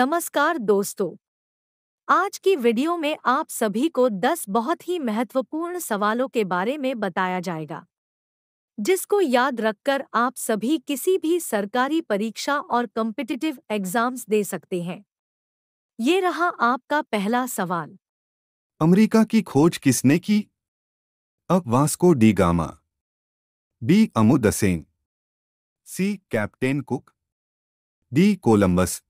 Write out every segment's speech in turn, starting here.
नमस्कार दोस्तों आज की वीडियो में आप सभी को 10 बहुत ही महत्वपूर्ण सवालों के बारे में बताया जाएगा जिसको याद रखकर आप सभी किसी भी सरकारी परीक्षा और कम्पिटिटिव एग्जाम्स दे सकते हैं ये रहा आपका पहला सवाल अमेरिका की खोज किसने की अब Vasco da Gama B Amundsen C captain Cook D Columbus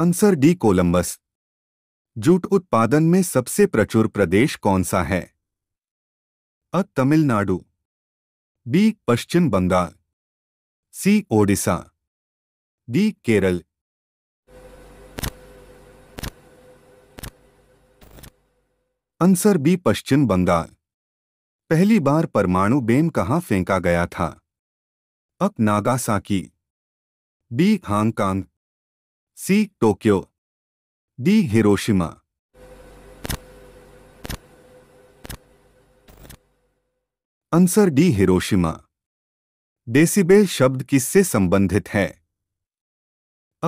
answer D Columbus jute उत्पादन में सबसे प्रचुर प्रदेश कौन सा है अ Tamil Nadu B Paschim Bangal C Odisha D Kerala answer B Paschim Bangal पहली बार परमाणु बेम कहाँ फेंका गया था अक Nagasaki B Hong Kong C Tokyo D Hiroshima answer D Hiroshima decibel शब्द किससे संबंधित है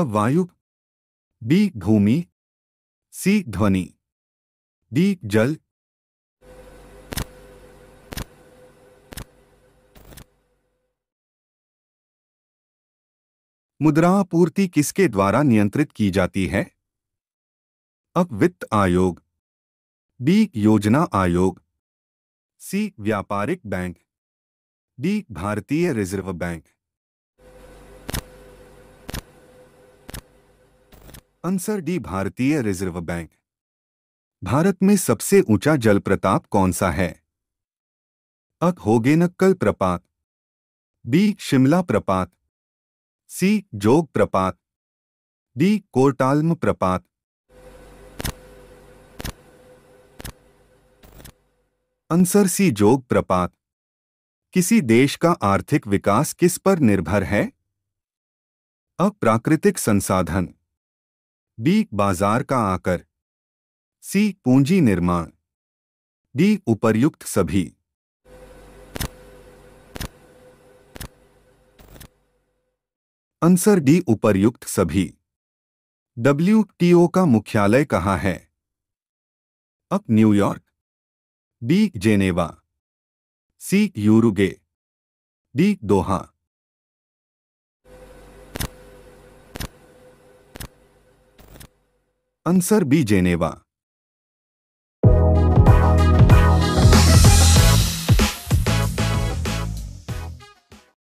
अ वायु बी भूमि सी ध्वनि डी जल मुद्रा आपूर्ति किसके द्वारा नियंत्रित की जाती है अब वित्त आयोग बी योजना आयोग सी व्यापारिक bank D Bharatiya Reserve Bank answer D Bharatiya Reserve Bank Bharat में सबसे ऊंचा प्रताप कौन सा है होगे होगेनक्कल प्रपात बी शिमला प्रपात सी जोग प्रपात डी कोर्टाल्म प्रपात आंसर सी जोग प्रपात किसी देश का आर्थिक विकास किस पर निर्भर है अप्राकृतिक संसाधन बी बाजार का आकर सी पूंजी निर्माण डी उपर्युक्त सभी आंसर डी उपर्युक्त सभी डब्ल्यू का मुख्यालय कहाँ है अप New York B Geneva C Uruguay D Doha answer B Geneva